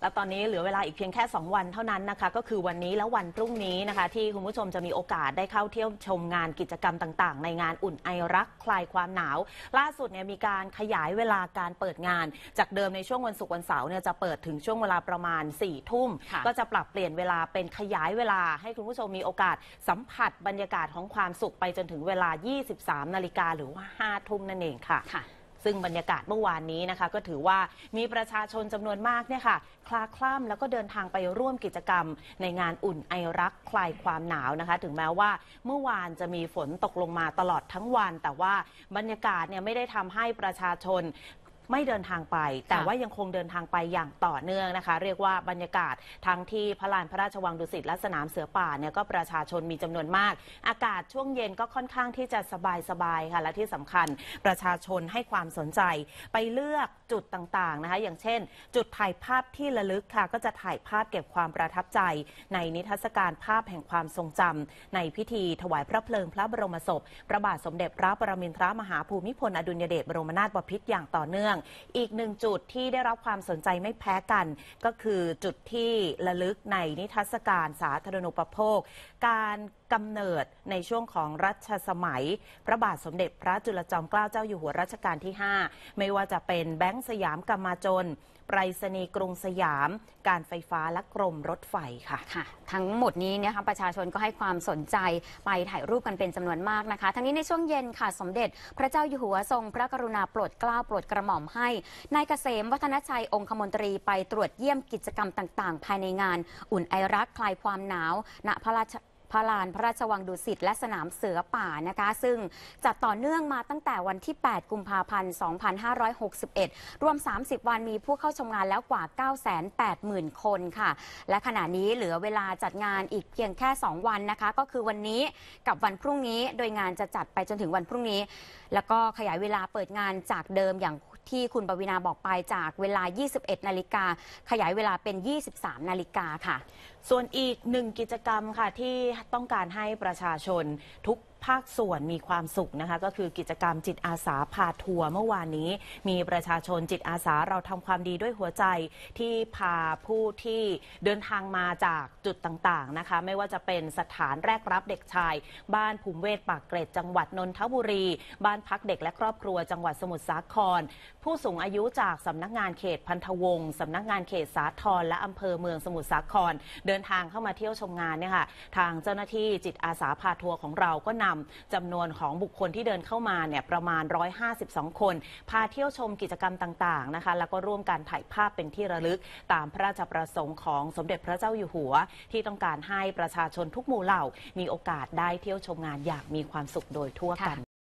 และตอนนี้เหลือเวลาอีกเพียงแค่ 2 วันเท่านั้นนะคะ ก็คือวันนี้และวันพรุ่งนี้นะคะ ที่คุณผู้ชมจะมีโอกาสได้เข้าเที่ยวชมงานกิจกรรมต่างๆ ในงานอุ่นไอรักคลายความหนาว ล่าสุดเนี่ยมีการขยายเวลาการเปิดงานจากเดิมในช่วงวันศุกร์วันเสาร์เนี่ยจะเปิดถึงช่วงเวลาประมาณ4ี่ทุ่มก็จะปรับเปลี่ยนเวลาเป็นขยายเวลาให้คุณผู้ชมมีโอกาสสัมผัสบรรยากาศของความสุขไปจนถึงเวลา 23นาฬิกาหรือว่า5ทุ่มนั่นเองค่ะซึ่งบรรยากาศเมื่อวานนี้นะคะก็ถือว่ามีประชาชนจำนวนมากเนี่ยค่ะ คลาคล่ำแล้วก็เดินทางไปร่วมกิจกรรมในงานอุ่นไอรักคลายความหนาวนะคะ ถึงแม้ว่าเมื่อวานจะมีฝนตกลงมาตลอดทั้งวัน แต่ว่าบรรยากาศเนี่ยไม่ได้ทำให้ประชาชนไม่เดินทางไป แต่ว่ายังคงเดินทางไปอย่างต่อเนื่องนะคะ เรียกว่าบรรยากาศทั้งที่พระลานพระราชวังดุสิตและสนามเสือป่าเนี่ยก็ประชาชนมีจำนวนมาก อากาศช่วงเย็นก็ค่อนข้างที่จะสบายๆค่ะ และที่สำคัญประชาชนให้ความสนใจ ไปเลือกจุดต่างๆนะคะ อย่างเช่น จุดถ่ายภาพที่ระลึกค่ะก็จะถ่ายภาพเก็บความประทับใจ ในนิทรรศการภาพแห่งความทรงจำ ในพิธีถวายพระเพลิงพระบรมศพ พระบาทสมเด็จพระปรมินทรมหาภูมิพลอดุลยเดช บรมนาถบพิตรอย่างต่อเนื่องอีกหนึ่งจุดที่ได้รับความสนใจไม่แพ้กัน ก็คือจุดที่ระลึก ใน นิทรรศการสาธารณูปโภคการกำเนิดในช่วงของรัชสมัยพระบาทสมเด็จพระจุลจอมเกล้าเจ้าอยู่หัวรัชกาลที่ 5 ไม่ว่าจะเป็นแบงก์สยามกรมาจนไปรษณีย์กรุงสยาม การไฟฟ้าและกรมรถไฟค่ะค่ะทั้งหมดนี้นะคะประชาชนก็ให้ความสนใจไป ถ่ายรูปกันเป็นจำนวนมากนะคะ ทั้งนี้ในช่วงเย็นค่ะ สมเด็จ พระเจ้าอยู่หัวทรงพระกรุณาโปรดเกล้าโปรดกระหม่อมให้นายเกษมวัฒนชัยองคมนตรี ไปตรวจเยี่ยมกิจกรรมต่าง ๆ ภายในงานอุ่นไอรักคลายความหนาวณพระราชพระลานพระราชวังดุสิตและสนามเสือป่านะคะ ซึ่งจัดต่อเนื่องมาตั้งแต่วันที่ 8 กุมภาพันธ์ 2561 รวม 30 วันมีผู้เข้าชมงานแล้วกว่า 980,000 คนค่ะ และขณะนี้เหลือเวลาจัดงานอีกเพียงแค่ 2 วันนะคะ ก็คือวันนี้กับวันพรุ่งนี้โดยงานจะจัดไปจนถึงวันพรุ่งนี้ แล้วก็ขยายเวลาเปิดงานจากเดิมอย่างที่คุณปวีนาบอกไปจากเวลา 21 นาฬิกาขยายเวลาเป็น 23 นาฬิกาค่ะ ส่วนอีกหนึ่งกิจกรรมค่ะที่ต้องการให้ประชาชนทุกภาคส่วนมีความสุขนะคะก็คือกิจกรรมจิตอาสาพาทัวร์เมื่อวานนี้มีประชาชนจิตอาสาเราทำความดีด้วยหัวใจที่พาผู้ที่เดินทางมาจากจุดต่างๆนะคะไม่ว่าจะเป็นสถานแรกรับเด็กชาย บ้านภูมิเวศปากเกร็ดจังหวัดนนทบุรี บ้านพักเด็กและครอบครัว จังหวัดสมุทรสาคร ผู้สูงอายุจากสำนักงานเขตพันทวงศ์สำนักงานเขตสาทรและอำเภอเมืองสมุทรสาคร เดินทางเข้ามาเที่ยวชมงานเนี่ยค่ะทางเจ้าหน้าที่จิตอาสาพาทัวร์ของเราก็นำำจำนวนของบุคคลที่เดินเข้ามาเนี่ยประมาณ 152 คน พาเที่ยวชมกิจกรรมต่างๆนะคะแล้วก็ร่วมการถ่ายภาพเป็นที่ระลึก ตามพระราชประสงค์ของสมเด็จพระเจ้าอยู่หัว ที่ต้องการให้ประชาชนทุกหมู่เหล่า มีโอกาสได้เที่ยวชมงานอย่างมีความสุขโดยทั่วกัน